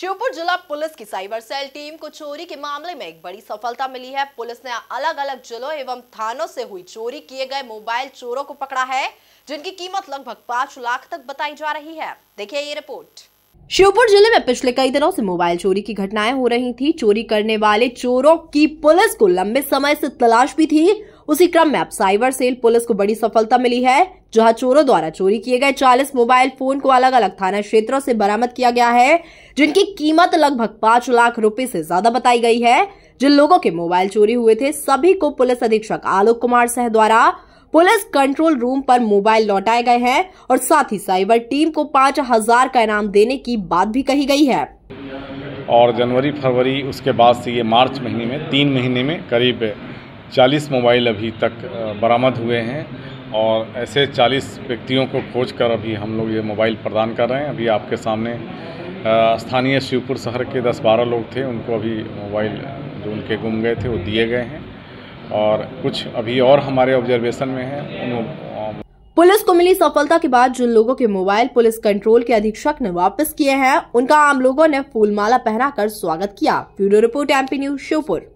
शिवपुर जिला पुलिस की cyber cell team को चोरी के मामले में एक बड़ी सफलता मिली है पुलिस ने अलग अलग जिलों एवं थानों से हुई चोरी किए गए मोबाइल चोरों को पकड़ा है जिनकी कीमत लगभग पांच लाख तक बताई जा रही है देखिए ये रिपोर्ट शिवपुर जिले में पिछले कई दिनों से मोबाइल चोरी की घटनाएं हो रही थी चोरी करने वाले चोरों की पुलिस को लंबे समय से तलाश भी थी उसी क्रम में अब साइबर सेल पुलिस को बड़ी सफलता मिली है जहां चोरों द्वारा चोरी किए गए 40 मोबाइल फोन को अलग अलग थाना क्षेत्रों से बरामद किया गया है जिनकी कीमत लगभग पांच लाख रुपए से ज्यादा बताई गई है जिन लोगों के मोबाइल चोरी हुए थे सभी को पुलिस अधीक्षक आलोक कुमार सह द्वारा पुलिस कंट्रोल रूम पर मोबाइल लौटाए गए हैं और साथ ही साइबर टीम को पाँच हजार का इनाम देने की बात भी कही गई है और जनवरी फरवरी उसके बाद से ये मार्च महीने में तीन महीने में करीब 40 मोबाइल अभी तक बरामद हुए हैं और ऐसे 40 व्यक्तियों को खोज कर अभी हम लोग ये मोबाइल प्रदान कर रहे हैं अभी आपके सामने स्थानीय शिवपुर शहर के 10-12 लोग थे उनको अभी मोबाइल जो उनके गुम गए थे वो दिए गए हैं और कुछ अभी और हमारे ऑब्जर्वेशन में है उन पुलिस को मिली सफलता के बाद जिन लोगों के मोबाइल पुलिस कंट्रोल के अधीक्षक ने वापस किए हैं उनका आम लोगों ने फूलमाला पहनाकर स्वागत किया bureau report MP news Sheopur